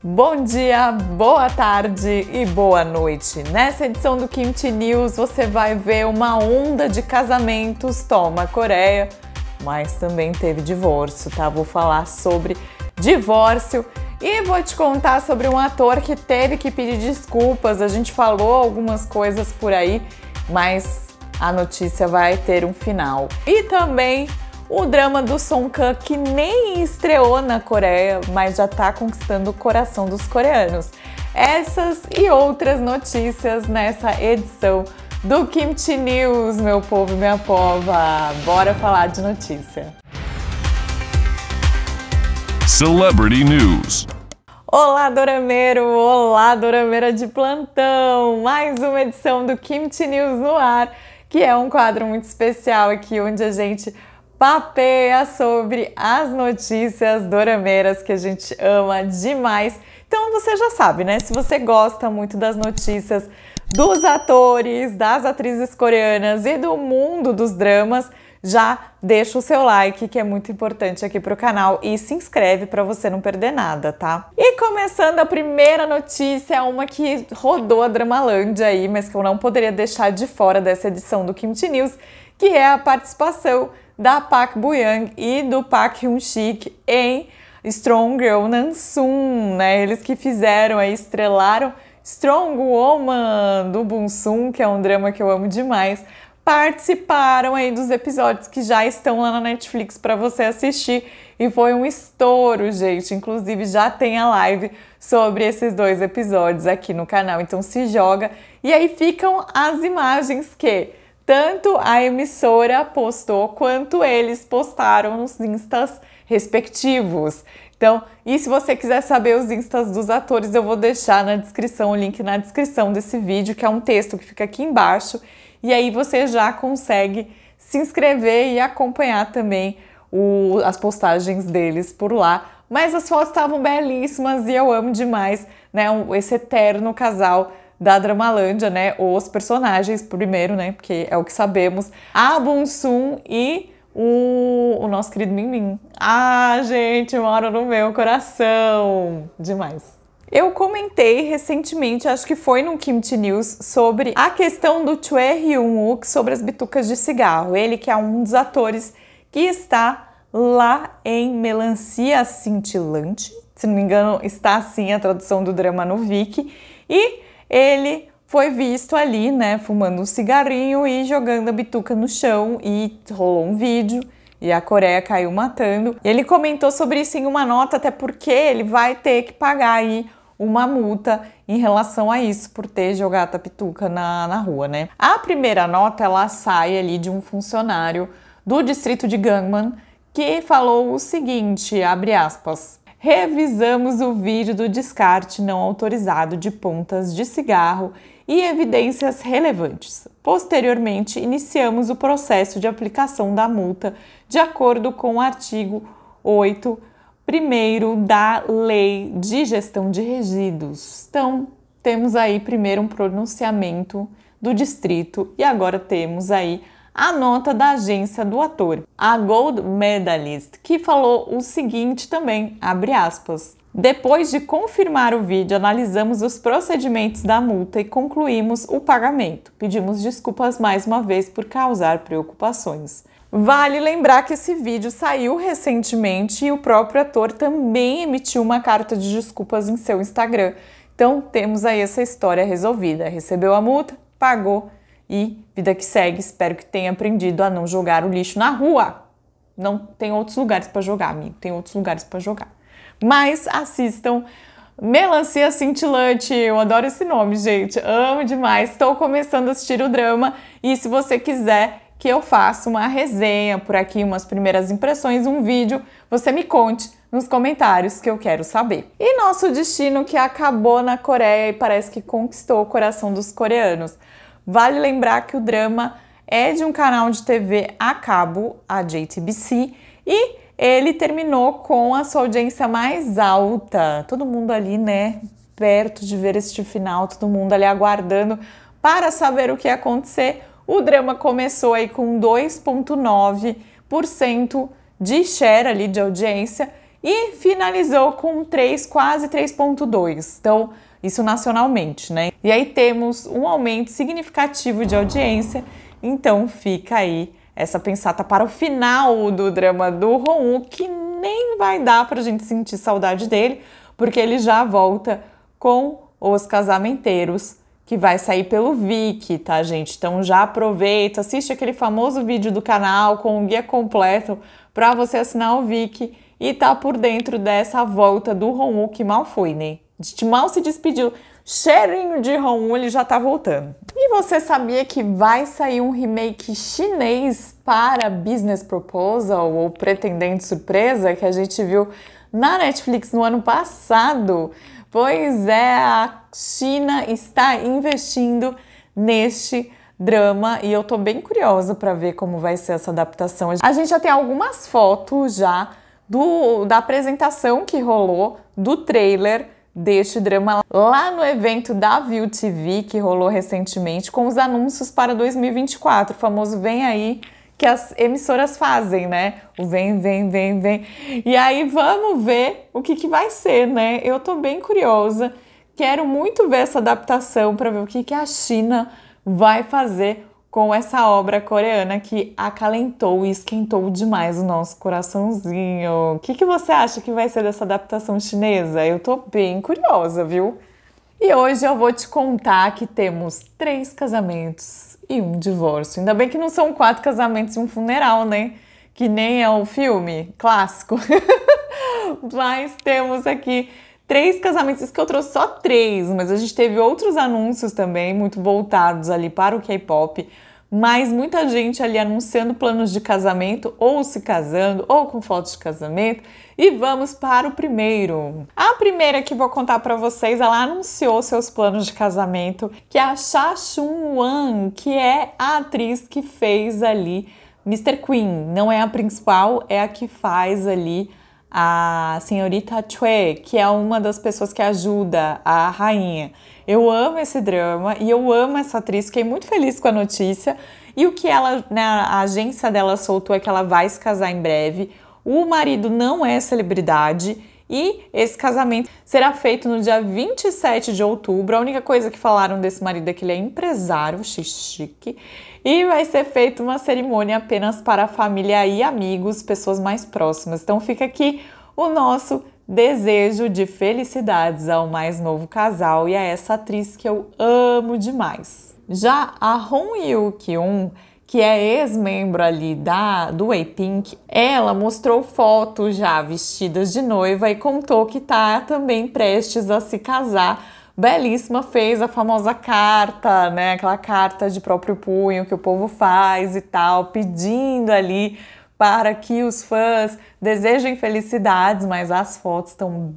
Bom dia, boa tarde e boa noite. Nessa edição do Kimchi News você vai ver uma onda de casamentos toma Coreia, mas também teve divórcio, tá? Vou falar sobre divórcio e vou te contar sobre um ator que teve que pedir desculpas. A gente falou algumas coisas por aí, mas a notícia vai ter um final. E também o drama do Song Kang, que nem estreou na Coreia, mas já está conquistando o coração dos coreanos. Essas e outras notícias nessa edição do Kimchi News, meu povo e minha pova. Bora falar de notícia. Celebrity News. Olá, Dorameiro! Olá, Dorameira de plantão! Mais uma edição do Kimchi News no ar, que é um quadro muito especial aqui onde a gente papeia sobre as notícias dorameiras que a gente ama demais. Então você já sabe, né? Se você gosta muito das notícias dos atores, das atrizes coreanas e do mundo dos dramas, já deixa o seu like, que é muito importante aqui para o canal, e se inscreve para você não perder nada, tá? E começando a primeira notícia, é uma que rodou a Dramalândia aí, mas que eu não poderia deixar de fora dessa edição do Kimchi News, que é a participação da Park Bo-young e do Park Hyun-sik em Strong Girl Nansum, né? Eles que fizeram aí, estrelaram Strong Woman do Bunsum, que é um drama que eu amo demais. Participaram aí dos episódios que já estão lá na Netflix para você assistir e foi um estouro, gente. Inclusive já tem a live sobre esses dois episódios aqui no canal, então se joga. E aí ficam as imagens que tanto a emissora postou quanto eles postaram nos instas respectivos. Então, e se você quiser saber os instas dos atores, eu vou deixar na descrição o link na descrição desse vídeo, que é um texto que fica aqui embaixo, e aí você já consegue se inscrever e acompanhar também o, as postagens deles por lá. Mas as fotos estavam belíssimas e eu amo demais, né? Esse eterno casal da Dramalândia, né? Os personagens, primeiro, né? Porque é o que sabemos. A Sun e o, o nosso querido Mimim. Ah, gente, mora no meu coração. Demais. Eu comentei recentemente, acho que foi no Kimchi News, sobre a questão do Choi Hyun-wook sobre as bitucas de cigarro. Ele que é um dos atores que está lá em Melancia Cintilante, se não me engano, está assim a tradução do drama no Viki. E ele foi visto ali, né, fumando um cigarrinho e jogando a bituca no chão e rolou um vídeo e a Coreia caiu matando. Ele comentou sobre isso em uma nota, até porque ele vai ter que pagar aí uma multa em relação a isso, por ter jogado a pituca na, na rua, né? A primeira nota, ela sai ali de um funcionário do distrito de Gangman, que falou o seguinte, abre aspas, revisamos o vídeo do descarte não autorizado de pontas de cigarro e evidências relevantes. Posteriormente, iniciamos o processo de aplicação da multa de acordo com o artigo 8, primeiro da Lei de Gestão de Resíduos. Então, temos aí primeiro um pronunciamento do distrito e agora temos aí a nota da agência do ator, a Gold Medalist, que falou o seguinte também, abre aspas: depois de confirmar o vídeo, analisamos os procedimentos da multa e concluímos o pagamento. Pedimos desculpas mais uma vez por causar preocupações. Vale lembrar que esse vídeo saiu recentemente e o próprio ator também emitiu uma carta de desculpas em seu Instagram. Então temos aí essa história resolvida. Recebeu a multa, pagou e vida que segue, espero que tenha aprendido a não jogar o lixo na rua. Não tem outros lugares para jogar, amigo, tem outros lugares para jogar. Mas assistam Melancia Cintilante, eu adoro esse nome, gente, amo demais. Estou começando a assistir o drama e se você quiser que eu faça uma resenha por aqui, umas primeiras impressões, um vídeo, você me conte nos comentários que eu quero saber. E nosso destino que acabou na Coreia e parece que conquistou o coração dos coreanos. Vale lembrar que o drama é de um canal de TV a cabo, a JTBC, e ele terminou com a sua audiência mais alta. Todo mundo ali, né, perto de ver este final, todo mundo ali aguardando para saber o que ia acontecer. O drama começou aí com 2,9% de share ali de audiência e finalizou com 3, quase 3,2%. Então, isso nacionalmente, né? E aí temos um aumento significativo de audiência, então fica aí essa pensata para o final do drama do Ron que nem vai dar para a gente sentir saudade dele, porque ele já volta com Os Casamenteiros, que vai sair pelo Viki, tá, gente? Então já aproveita, assiste aquele famoso vídeo do canal com o guia completo para você assinar o Viki e tá por dentro dessa volta do Ron foi, né? Mal se despediu. Cheirinho de Ron ele já tá voltando. E você sabia que vai sair um remake chinês para Business Proposal ou Pretendente Surpresa que a gente viu na Netflix no ano passado? Pois é, a China está investindo neste drama e eu tô bem curiosa para ver como vai ser essa adaptação. A gente já tem algumas fotos já do, da apresentação que rolou do trailer deste drama lá no evento da View TV que rolou recentemente com os anúncios para 2024, o famoso Vem Aí, que as emissoras fazem, né? O vem, vem, vem, vem. E aí vamos ver o que, que vai ser, né? Eu tô bem curiosa. Quero muito ver essa adaptação para ver o que, que a China vai fazer com essa obra coreana que acalentou e esquentou demais o nosso coraçãozinho. O que, que você acha que vai ser dessa adaptação chinesa? Eu tô bem curiosa, viu? E hoje eu vou te contar que temos três casamentos e um divórcio. Ainda bem que não são quatro casamentos e um funeral, né? Que nem é um filme clássico. Mas temos aqui três casamentos, isso que eu trouxe só três, mas a gente teve outros anúncios também, muito voltados ali para o K-pop. Mas muita gente ali anunciando planos de casamento, ou se casando, ou com fotos de casamento. E vamos para o primeiro. A primeira que vou contar para vocês, ela anunciou seus planos de casamento, que é a Cha Chun Wan, que é a atriz que fez ali Mr. Queen. Não é a principal, é a que faz ali a senhorita Chue, que é uma das pessoas que ajuda a rainha. Eu amo esse drama e eu amo essa atriz, fiquei muito feliz com a notícia. E o que ela, né, a agência dela soltou é que ela vai se casar em breve. O marido não é celebridade e esse casamento será feito no dia 27 de outubro. A única coisa que falaram desse marido é que ele é empresário, chique. E vai ser feita uma cerimônia apenas para família e amigos, pessoas mais próximas. Então fica aqui o nosso desejo de felicidades ao mais novo casal e a essa atriz que eu amo demais. Já a Hong Yu kyun que é ex-membro ali da, do Pink, ela mostrou fotos já vestidas de noiva e contou que tá também prestes a se casar belíssima fez a famosa carta, né? Aquela carta de próprio punho que o povo faz e tal, pedindo ali para que os fãs desejem felicidades, mas as fotos estão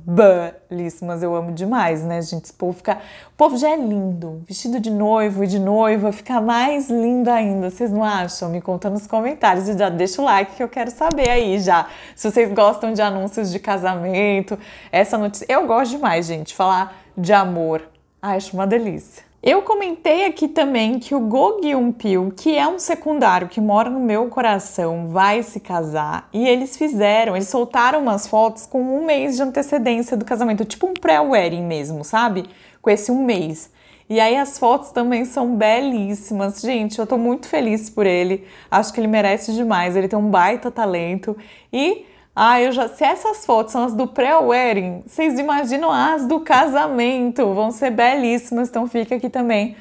belíssimas, eu amo demais, né, gente? o povo fica... O povo já é lindo, vestido de noivo e de noiva, fica mais lindo ainda, vocês não acham? Me conta nos comentários e já deixa o like que eu quero saber aí já, se vocês gostam de anúncios de casamento, essa notícia... Eu gosto demais, gente, falar de amor. Acho uma delícia. Eu comentei aqui também que o Go Gyun-pil, que é um secundário que mora no meu coração, vai se casar e eles fizeram, eles soltaram umas fotos com um mês de antecedência do casamento, tipo um pré-wedding mesmo, sabe? Com esse um mês. E aí as fotos também são belíssimas. Gente, eu tô muito feliz por ele. Acho que ele merece demais. Ele tem um baita talento e ah, eu já. Se essas fotos são as do pré-wedding, vocês imaginam as do casamento? Vão ser belíssimas. Então fica aqui também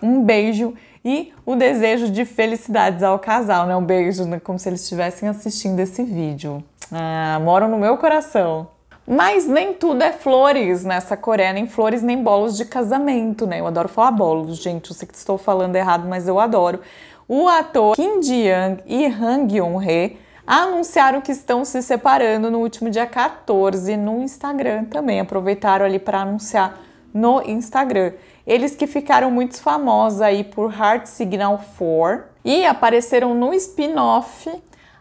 um beijo e o desejo de felicidades ao casal, né? Um beijo, né? como se eles estivessem assistindo esse vídeo. Ah, moram no meu coração. Mas nem tudo é flores nessa Coreia, nem flores, nem bolos de casamento, né? Eu adoro falar bolos, gente. Eu sei que estou falando errado, mas eu adoro. O ator Kim Ji-young e Hang yong hee anunciaram que estão se separando no último dia 14 no Instagram também. Aproveitaram ali para anunciar no Instagram. Eles que ficaram muito famosos aí por Heart Signal 4 e apareceram no spin-off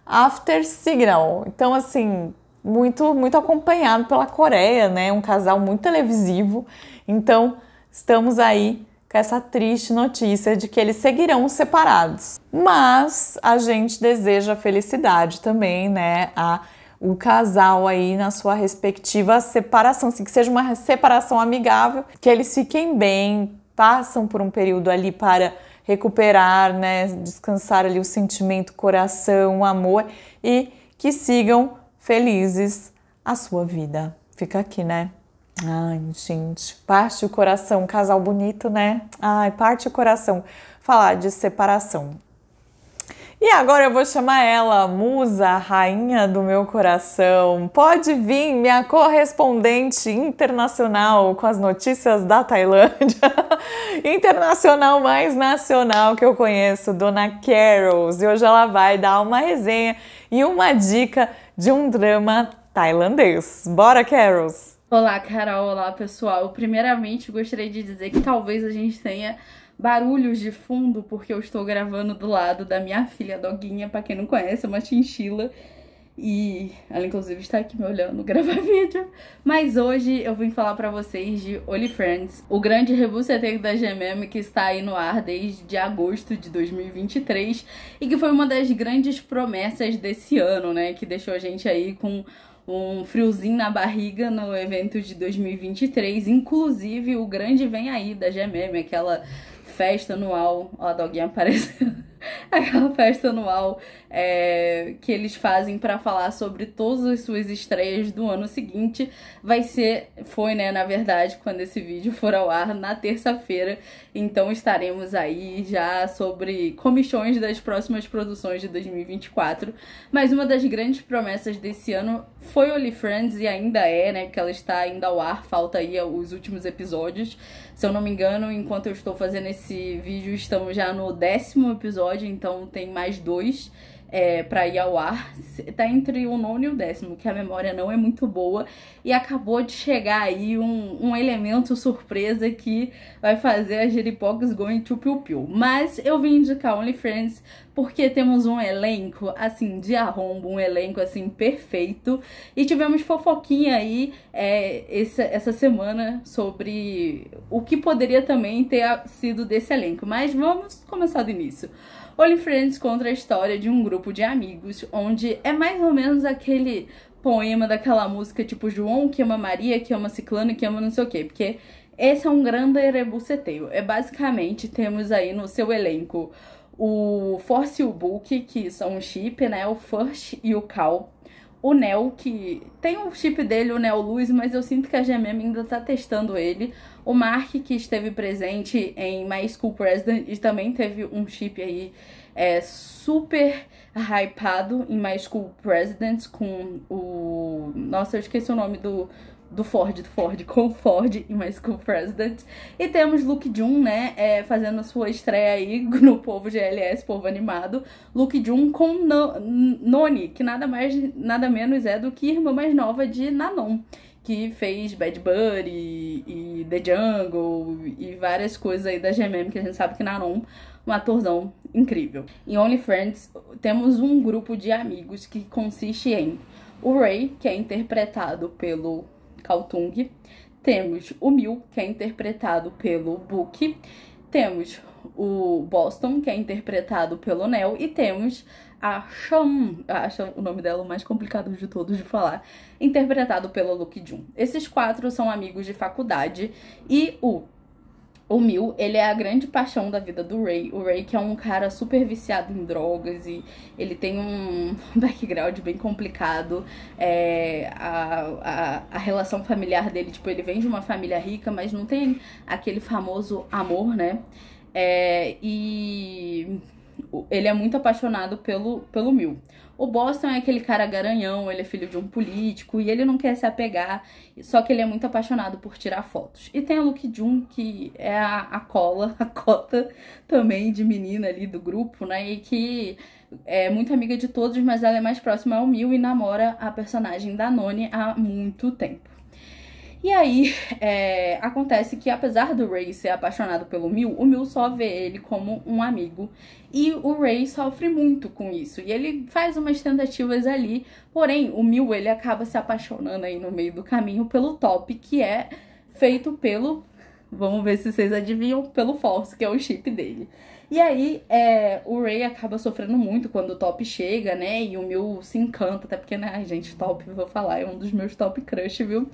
After Signal. Então assim, muito muito acompanhado pela Coreia, né? Um casal muito televisivo. Então, estamos aí com essa triste notícia de que eles seguirão separados mas a gente deseja felicidade também, né? A o casal aí na sua respectiva separação, assim, que seja uma separação amigável, que eles fiquem bem, passam por um período ali para recuperar, né, descansar ali o sentimento, coração, o amor e que sigam felizes a sua vida. Fica aqui, né? Ai, gente, parte o coração, casal bonito, né? Ai, parte o coração falar de separação. E agora eu vou chamar ela, musa, rainha do meu coração. Pode vir, minha correspondente internacional com as notícias da Tailândia. internacional mais nacional que eu conheço, Dona Carols. E hoje ela vai dar uma resenha e uma dica de um drama tailandês. Bora, Carols! Olá, Carol. Olá, pessoal. Primeiramente, gostaria de dizer que talvez a gente tenha barulhos de fundo porque eu estou gravando do lado da minha filha Doguinha, para quem não conhece, é uma chinchila. E ela inclusive está aqui me olhando gravar vídeo. Mas hoje eu vim falar para vocês de Only Friends, o grande rebuceteiro da GMM que está aí no ar desde agosto de 2023 e que foi uma das grandes promessas desse ano, né, que deixou a gente aí com um friozinho na barriga no evento de 2023, inclusive o grande vem aí da GMM, aquela festa anual. Ó, a doguinha aparecendo. aquela festa anual é, que eles fazem para falar sobre todas as suas estreias do ano seguinte. Vai ser, foi, né, na verdade, quando esse vídeo for ao ar, na terça-feira. Então estaremos aí já sobre comissões das próximas produções de 2024. Mas uma das grandes promessas desse ano foi Only Friends e ainda é, né, porque ela está ainda ao ar, falta aí os últimos episódios. Se eu não me engano, enquanto eu estou fazendo esse vídeo, estamos já no décimo episódio episódio, então tem mais dois é, para ir ao ar. Tá entre o nono e o décimo, que a memória não é muito boa. E acabou de chegar aí um, um elemento surpresa que vai fazer a Jeripox going to piu piu. Mas eu vim indicar Friends porque temos um elenco, assim, de arrombo, um elenco, assim, perfeito. E tivemos fofoquinha aí é, essa, essa semana sobre o que poderia também ter sido desse elenco. Mas vamos começar do início. Only Friends conta a história de um grupo de amigos, onde é mais ou menos aquele poema daquela música tipo João que ama Maria, que ama Ciclano, que ama não sei o quê, porque esse é um grande rebuceteio. É basicamente, temos aí no seu elenco o Force e o Book, que são o Chip, né, o First e o Cal, o Neo, que tem o chip dele, o Neo Luz, mas eu sinto que a GMM ainda tá testando ele. O Mark, que esteve presente em My School President e também teve um chip aí é, super hypado em My School President com o... Nossa, eu esqueci o nome do do Ford, do Ford com Ford e mais com President. E temos Luke Jun, né, é, fazendo sua estreia aí no povo GLS, povo animado. Luke Jun com no, Noni, que nada mais, nada menos é do que irmã mais nova de Nanon, que fez Bad Bunny e, e The Jungle e várias coisas aí da GMM que a gente sabe que Nanon um atorzão incrível. Em Only Friends temos um grupo de amigos que consiste em o Ray, que é interpretado pelo Kaltung, temos o Mil, que é interpretado pelo Book, temos o Boston, que é interpretado pelo Nell, e temos a Sham, acho o nome dela o mais complicado de todos de falar, interpretado pelo Luke Jun. Esses quatro são amigos de faculdade e o o Mil, ele é a grande paixão da vida do Ray. O Ray que é um cara super viciado em drogas e ele tem um background bem complicado. É, a, a, a relação familiar dele, tipo, ele vem de uma família rica, mas não tem aquele famoso amor, né? É, e ele é muito apaixonado pelo, pelo Mil. O Boston é aquele cara garanhão, ele é filho de um político e ele não quer se apegar, só que ele é muito apaixonado por tirar fotos. E tem a Luke Jun, que é a, a cola, a cota também de menina ali do grupo, né? E que é muito amiga de todos, mas ela é mais próxima ao Mil e namora a personagem da Noni há muito tempo. E aí, é, acontece que apesar do Ray ser apaixonado pelo Mil, o Mil só vê ele como um amigo. E o Ray sofre muito com isso. E ele faz umas tentativas ali, porém, o Mil ele acaba se apaixonando aí no meio do caminho pelo Top, que é feito pelo. Vamos ver se vocês adivinham, pelo Force, que é o chip dele. E aí, é, o Ray acaba sofrendo muito quando o Top chega, né? E o Mil se encanta, até porque, né, gente, Top, vou falar, é um dos meus top crush, viu?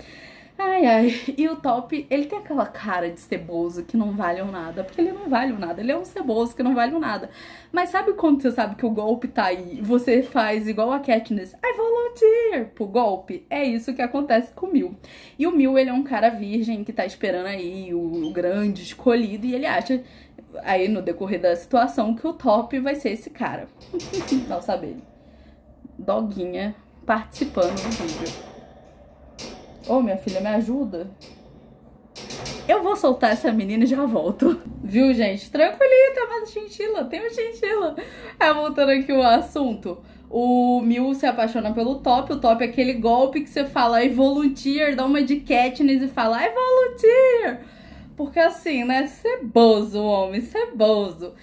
Ai, ai. E o Top, ele tem aquela cara de ceboso que não vale nada. Porque ele não vale nada. Ele é um ceboso que não vale nada. Mas sabe quando você sabe que o golpe tá aí? Você faz igual a Katniss. I volunteer pro golpe. É isso que acontece com o Mil. E o Mil, ele é um cara virgem que tá esperando aí o, o grande escolhido. E ele acha, aí no decorrer da situação, que o Top vai ser esse cara. Não saber. Doguinha participando do vídeo. Ô, minha filha, me ajuda. Eu vou soltar essa menina e já volto. Viu, gente? tem uma chinchila, tem uma chinchila. É, voltando aqui o assunto. O Mil se apaixona pelo top. O top é aquele golpe que você fala, I volunteer, dá uma de Katniss e fala, I volunteer. Porque assim, né? Ceboso, é homem, ceboso.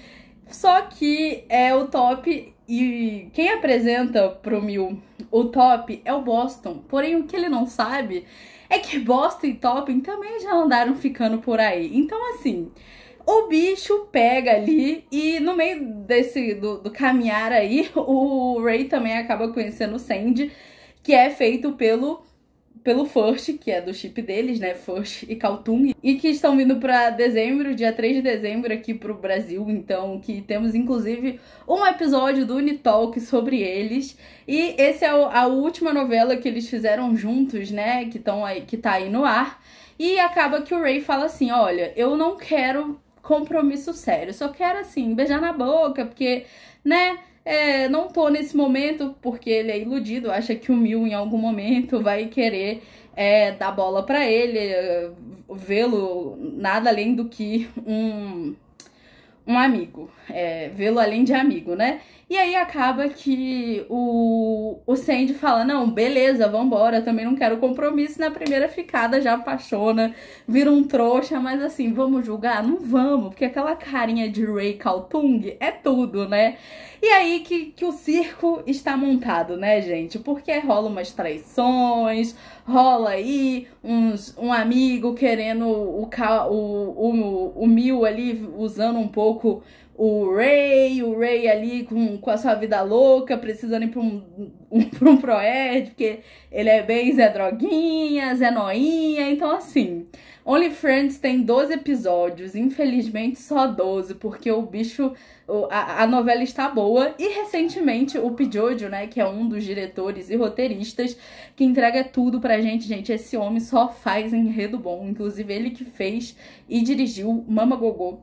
É Só que é o top e quem apresenta pro Mil o Top é o Boston. Porém, o que ele não sabe é que Boston e Topping também já andaram ficando por aí. Então, assim, o bicho pega ali e no meio desse do, do caminhar aí, o Ray também acaba conhecendo o Sandy, que é feito pelo pelo First, que é do chip deles, né? First e Kaltung, e que estão vindo para dezembro, dia 3 de dezembro aqui pro Brasil, então que temos inclusive um episódio do Unitalk sobre eles. E esse é a última novela que eles fizeram juntos, né? Que, tão aí, que tá aí no ar. E acaba que o Ray fala assim: olha, eu não quero compromisso sério. só quero, assim, beijar na boca, porque, né? É, não tô nesse momento porque ele é iludido, acha que o Mil em algum momento vai querer é, dar bola para ele, é, vê-lo nada além do que um um amigo, é, vê-lo além de amigo, né? E aí acaba que o, o Sandy fala: não, beleza, vambora, também não quero compromisso. Na primeira ficada já apaixona, vira um trouxa, mas assim, vamos julgar? Não vamos, porque aquela carinha de Ray Kaltung é tudo, né? E aí que, que o circo está montado, né, gente? Porque rola umas traições rola aí uns, um amigo querendo o, o, o, o mil ali, usando um pouco o Ray, o Ray ali com, com a sua vida louca, precisando ir pra um, um, pra um porque ele é bem Zé Droguinha, Zé Noinha, então assim. Only Friends tem 12 episódios, infelizmente só 12, porque o bicho, a, a novela está boa. E recentemente o Pidjojo, né, que é um dos diretores e roteiristas, que entrega tudo pra gente, gente. Esse homem só faz enredo bom, inclusive ele que fez e dirigiu Mama Gogô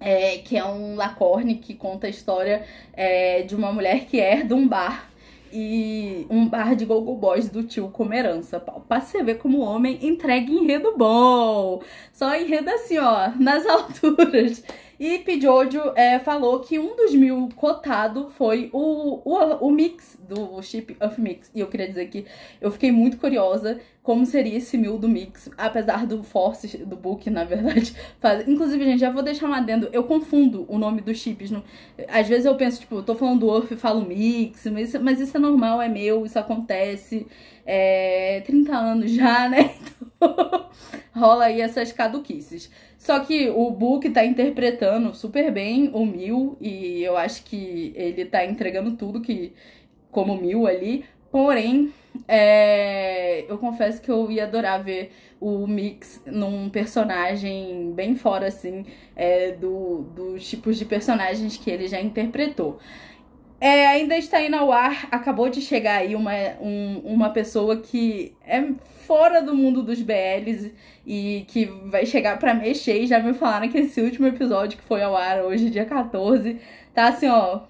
é, que é um lacorne que conta a história é, de uma mulher que herda um bar e um bar de Gogo Boys do tio como herança. Pra você ver como o homem entrega enredo bom. Só enredo assim, ó, nas alturas. E Pidgeotto é, falou que um dos mil cotado foi o, o, o mix do chip of mix. E eu queria dizer que eu fiquei muito curiosa como seria esse mil do mix, apesar do force do book, na verdade. Inclusive, gente, já vou deixar um adendo, eu confundo o nome dos chips. Não... Às vezes eu penso, tipo, eu tô falando do Earth e falo mix, mas isso, mas isso é normal, é meu, isso acontece. É 30 anos já, né? Então, rola aí essas caduquices. Só que o Book tá interpretando super bem o Mil e eu acho que ele tá entregando tudo que como Mil ali. Porém, é, eu confesso que eu ia adorar ver o Mix num personagem bem fora, assim, é, do, dos tipos de personagens que ele já interpretou. É, ainda está indo ao ar. Acabou de chegar aí uma, um, uma pessoa que é fora do mundo dos BLs e que vai chegar para mexer. E já me falaram que esse último episódio que foi ao ar hoje, dia 14, tá assim, ó,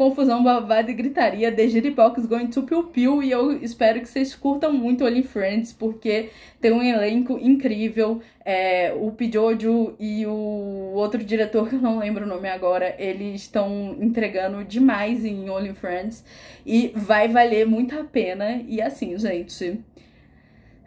confusão, babada e gritaria, The Jiripox going to piu piu e eu espero que vocês curtam muito Only Friends porque tem um elenco incrível. É, o Pidjojo e o outro diretor, que eu não lembro o nome agora, eles estão entregando demais em Only Friends e vai valer muito a pena. E assim, gente,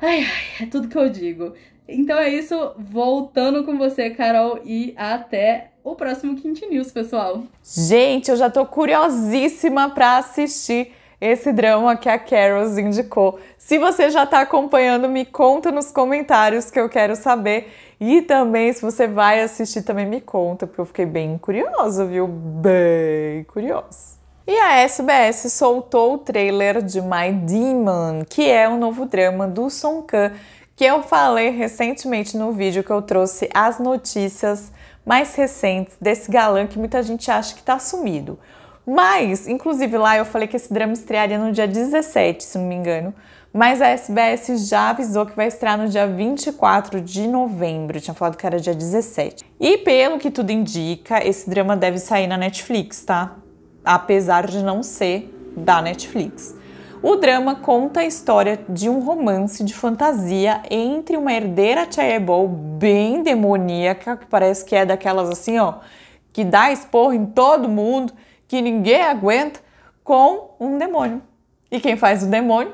Ai, ai, é tudo que eu digo. Então é isso, voltando com você, Carol, e até o próximo Quint News, pessoal. Gente, eu já tô curiosíssima para assistir esse drama que a Carol indicou. Se você já tá acompanhando, me conta nos comentários que eu quero saber. E também, se você vai assistir, também me conta, porque eu fiquei bem curiosa, viu? Bem curiosa. E a SBS soltou o trailer de My Demon, que é o um novo drama do Song Kang, que eu falei recentemente no vídeo que eu trouxe as notícias mais recentes desse galã que muita gente acha que está sumido. Mas, inclusive lá eu falei que esse drama estrearia no dia 17, se não me engano. Mas a SBS já avisou que vai estrear no dia 24 de novembro. tinha falado que era dia 17. E pelo que tudo indica, esse drama deve sair na Netflix, tá? Apesar de não ser da Netflix. O drama conta a história de um romance de fantasia entre uma herdeira Chaebol bem demoníaca, que parece que é daquelas assim, ó, que dá esporro em todo mundo, que ninguém aguenta, com um demônio. E quem faz o demônio?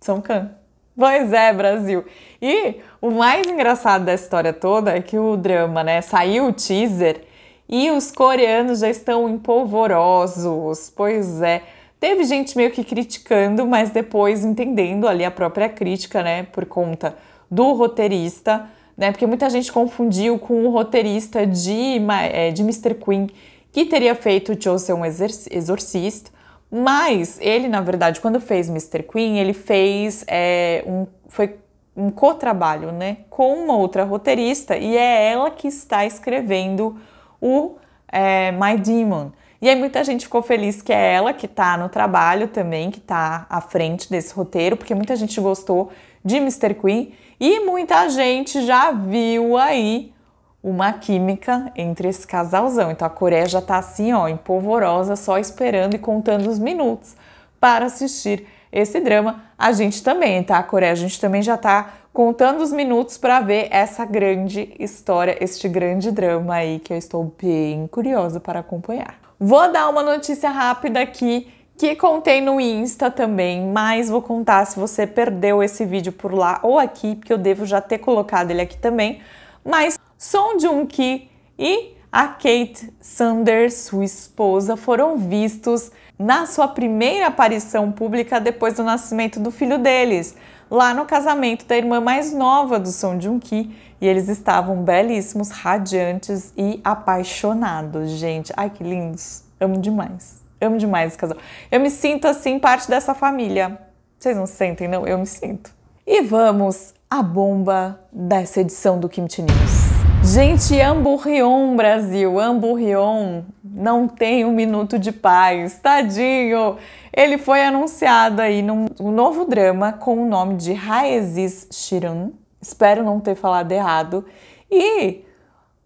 São Khan. Pois é, Brasil. E o mais engraçado da história toda é que o drama, né, saiu o teaser e os coreanos já estão empolvorosos. Pois é. Teve gente meio que criticando, mas depois entendendo ali a própria crítica, né, por conta do roteirista, né, porque muita gente confundiu com o roteirista de, é, de Mr. Queen, que teria feito Joe ser um exorcista, mas ele, na verdade, quando fez Mr. Queen, ele fez é, um, foi um co-trabalho, né, com uma outra roteirista, e é ela que está escrevendo o é, My Demon. E aí muita gente ficou feliz que é ela que tá no trabalho também, que tá à frente desse roteiro, porque muita gente gostou de Mr. Queen e muita gente já viu aí uma química entre esse casalzão. Então a Coreia já tá assim, ó, empolvorosa, só esperando e contando os minutos para assistir esse drama. A gente também, tá, Coreia? A gente também já tá contando os minutos para ver essa grande história, este grande drama aí que eu estou bem curiosa para acompanhar. Vou dar uma notícia rápida aqui que contei no Insta também, mas vou contar se você perdeu esse vídeo por lá ou aqui, porque eu devo já ter colocado ele aqui também. Mas Son Jun ki e a Kate Sanders, sua esposa, foram vistos na sua primeira aparição pública depois do nascimento do filho deles lá no casamento da irmã mais nova do Son Jun ki e eles estavam belíssimos, radiantes e apaixonados, gente. Ai que lindos, amo demais. Amo demais esse casal. Eu me sinto assim parte dessa família. Vocês não sentem, não? Eu me sinto. E vamos à bomba dessa edição do Kimchi News. Gente, Amburrion Brasil, Amburrion não tem um minuto de paz, tadinho! Ele foi anunciado aí num um novo drama com o nome de Raesis Shiran, espero não ter falado errado, e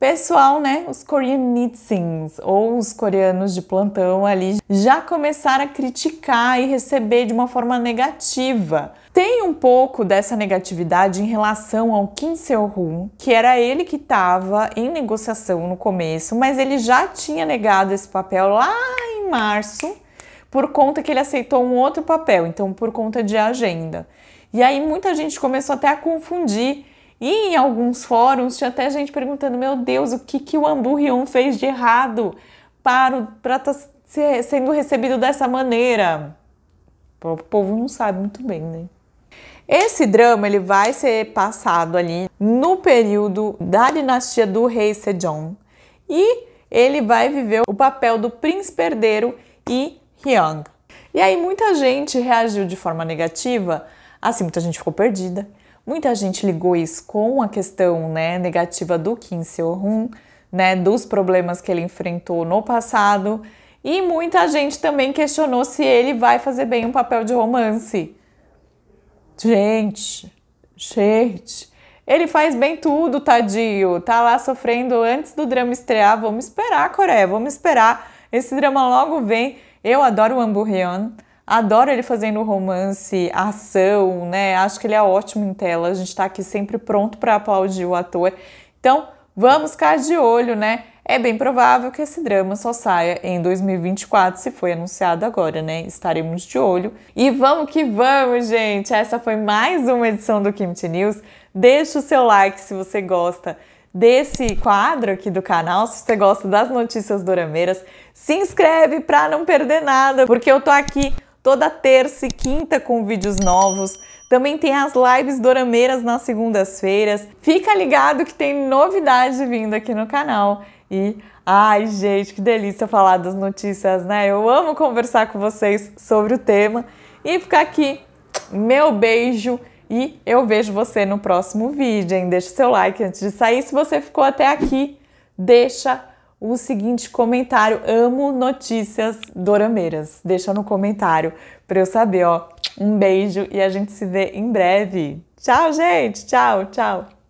pessoal, né, os coreanitsins, ou os coreanos de plantão ali, já começaram a criticar e receber de uma forma negativa. Tem um pouco dessa negatividade em relação ao Kim Seo-hoon, que era ele que estava em negociação no começo, mas ele já tinha negado esse papel lá em março, por conta que ele aceitou um outro papel, então por conta de agenda. E aí muita gente começou até a confundir e em alguns fóruns tinha até gente perguntando: meu Deus, o que, que o Ambu Hyun fez de errado para estar tá sendo recebido dessa maneira? O povo não sabe muito bem, né? Esse drama ele vai ser passado ali no período da dinastia do rei Sejong e ele vai viver o papel do príncipe herdeiro e Hyang. E aí muita gente reagiu de forma negativa, assim muita gente ficou perdida. Muita gente ligou isso com a questão né, negativa do Kim Seo-hun, né, dos problemas que ele enfrentou no passado, e muita gente também questionou se ele vai fazer bem um papel de romance. Gente, gente, ele faz bem tudo, tadinho. Tá lá sofrendo antes do drama estrear. Vamos esperar, Coreia, vamos esperar. Esse drama logo vem. Eu adoro o Amburrion. Adoro ele fazendo romance, ação, né? Acho que ele é ótimo em tela. A gente está aqui sempre pronto para aplaudir o ator. Então, vamos ficar de olho, né? É bem provável que esse drama só saia em 2024, se foi anunciado agora, né? Estaremos de olho. E vamos que vamos, gente! Essa foi mais uma edição do Kimchi News. Deixa o seu like se você gosta desse quadro aqui do canal, se você gosta das notícias dorameiras, se inscreve para não perder nada, porque eu tô aqui toda terça e quinta com vídeos novos. Também tem as lives dorameiras nas segundas-feiras. Fica ligado que tem novidade vindo aqui no canal. E, ai gente, que delícia falar das notícias, né? Eu amo conversar com vocês sobre o tema e ficar aqui. Meu beijo e eu vejo você no próximo vídeo, hein? Deixa seu like antes de sair. Se você ficou até aqui, deixa o seguinte comentário. Amo notícias dorameiras. Deixa no comentário para eu saber, ó. Um beijo e a gente se vê em breve. Tchau, gente. Tchau, tchau.